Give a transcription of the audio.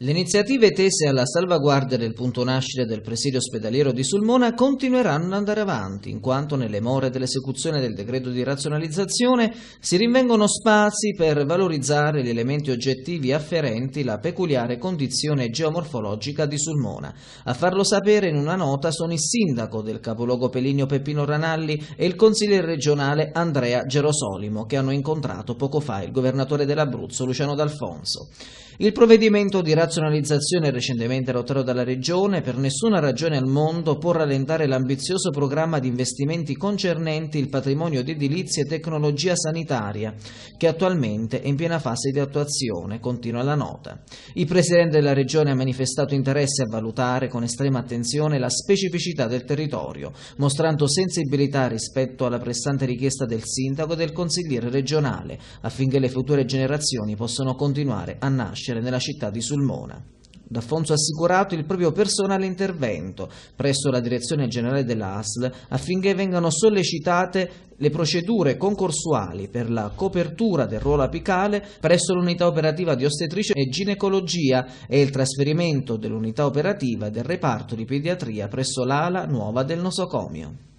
Le iniziative tese alla salvaguardia del punto nascita del presidio ospedaliero di Sulmona continueranno ad andare avanti, in quanto nelle more dell'esecuzione del decreto di razionalizzazione si rinvengono spazi per valorizzare gli elementi oggettivi afferenti alla peculiare condizione geomorfologica di Sulmona. A farlo sapere in una nota sono il sindaco del capoluogo Pelinio Peppino Ranalli e il consigliere regionale Andrea Gerosolimo, che hanno incontrato poco fa il governatore dell'Abruzzo Luciano D'Alfonso. Il provvedimento di razionalizzazione recentemente adottato dalla Regione per nessuna ragione al mondo può rallentare l'ambizioso programma di investimenti concernenti il patrimonio di edilizia e tecnologia sanitaria, che attualmente è in piena fase di attuazione, continua la nota. Il Presidente della Regione ha manifestato interesse a valutare con estrema attenzione la specificità del territorio, mostrando sensibilità rispetto alla pressante richiesta del sindaco e del consigliere regionale, affinché le future generazioni possano continuare a nascere crescere nella città di Sulmona. D'Affonso ha assicurato il proprio personale intervento presso la direzione generale dell'ASL affinché vengano sollecitate le procedure concorsuali per la copertura del ruolo apicale presso l'unità operativa di ostetricia e ginecologia e il trasferimento dell'unità operativa del reparto di pediatria presso l'ala nuova del nosocomio.